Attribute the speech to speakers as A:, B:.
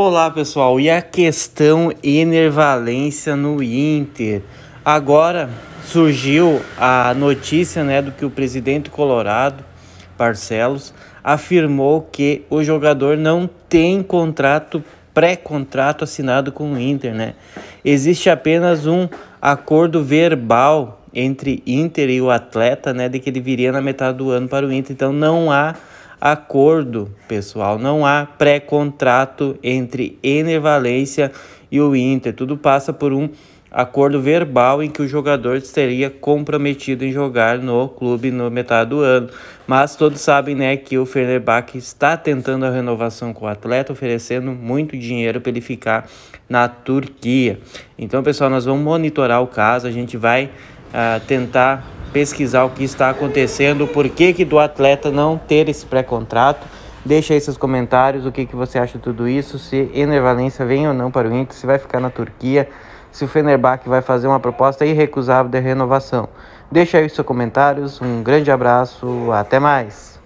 A: Olá pessoal, e a questão Enervalência no Inter. Agora surgiu a notícia né, do que o presidente colorado, Barcelos, afirmou que o jogador não tem contrato, pré-contrato assinado com o Inter. Né? Existe apenas um acordo verbal entre Inter e o atleta né, de que ele viria na metade do ano para o Inter, então não há acordo, pessoal. Não há pré-contrato entre Enervalência e o Inter. Tudo passa por um acordo verbal em que o jogador seria comprometido em jogar no clube no metade do ano. Mas todos sabem, né, que o Fenerbahçe está tentando a renovação com o atleta, oferecendo muito dinheiro para ele ficar na Turquia. Então, pessoal, nós vamos monitorar o caso, a gente vai uh, tentar pesquisar o que está acontecendo, por que, que do atleta não ter esse pré-contrato. Deixa aí seus comentários, o que, que você acha de tudo isso, se Ener Valência vem ou não para o Inter, se vai ficar na Turquia, se o Fenerbahçe vai fazer uma proposta irrecusável de renovação. Deixa aí seus comentários, um grande abraço, até mais!